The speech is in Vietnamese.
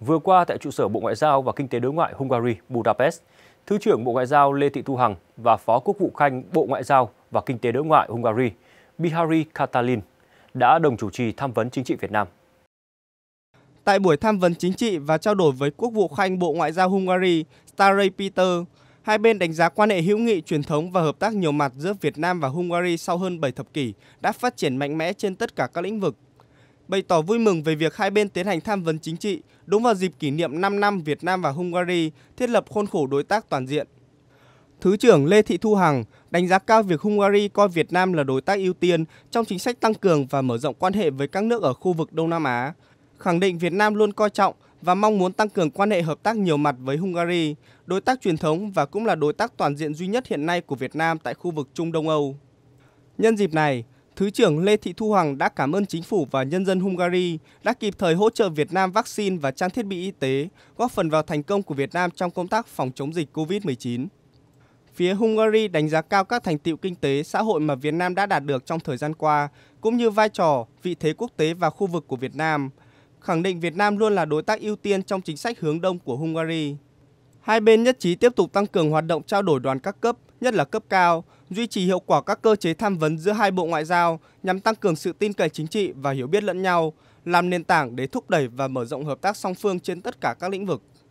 Vừa qua tại trụ sở Bộ Ngoại giao và Kinh tế đối ngoại Hungary, Budapest, Thứ trưởng Bộ Ngoại giao Lê Thị Thu Hằng và Phó Quốc vụ Khanh Bộ Ngoại giao và Kinh tế đối ngoại Hungary, Bihari Katalin, đã đồng chủ trì tham vấn chính trị Việt Nam. Tại buổi tham vấn chính trị và trao đổi với Quốc vụ Khanh Bộ Ngoại giao Hungary, Staray Peter, hai bên đánh giá quan hệ hữu nghị truyền thống và hợp tác nhiều mặt giữa Việt Nam và Hungary sau hơn 7 thập kỷ đã phát triển mạnh mẽ trên tất cả các lĩnh vực, bày tỏ vui mừng về việc hai bên tiến hành tham vấn chính trị đúng vào dịp kỷ niệm 5 năm Việt Nam và Hungary thiết lập khuôn khổ đối tác toàn diện. Thứ trưởng Lê Thị Thu Hằng đánh giá cao việc Hungary coi Việt Nam là đối tác ưu tiên trong chính sách tăng cường và mở rộng quan hệ với các nước ở khu vực Đông Nam Á, khẳng định Việt Nam luôn coi trọng và mong muốn tăng cường quan hệ hợp tác nhiều mặt với Hungary, đối tác truyền thống và cũng là đối tác toàn diện duy nhất hiện nay của Việt Nam tại khu vực Trung Đông Âu. Nhân dịp này, Thứ trưởng Lê Thị Thu Hằng đã cảm ơn chính phủ và nhân dân Hungary đã kịp thời hỗ trợ Việt Nam vaccine và trang thiết bị y tế, góp phần vào thành công của Việt Nam trong công tác phòng chống dịch COVID-19. Phía Hungary đánh giá cao các thành tiệu kinh tế, xã hội mà Việt Nam đã đạt được trong thời gian qua, cũng như vai trò, vị thế quốc tế và khu vực của Việt Nam, khẳng định Việt Nam luôn là đối tác ưu tiên trong chính sách hướng đông của Hungary. Hai bên nhất trí tiếp tục tăng cường hoạt động trao đổi đoàn các cấp, nhất là cấp cao, duy trì hiệu quả các cơ chế tham vấn giữa hai bộ ngoại giao nhằm tăng cường sự tin cậy chính trị và hiểu biết lẫn nhau, làm nền tảng để thúc đẩy và mở rộng hợp tác song phương trên tất cả các lĩnh vực.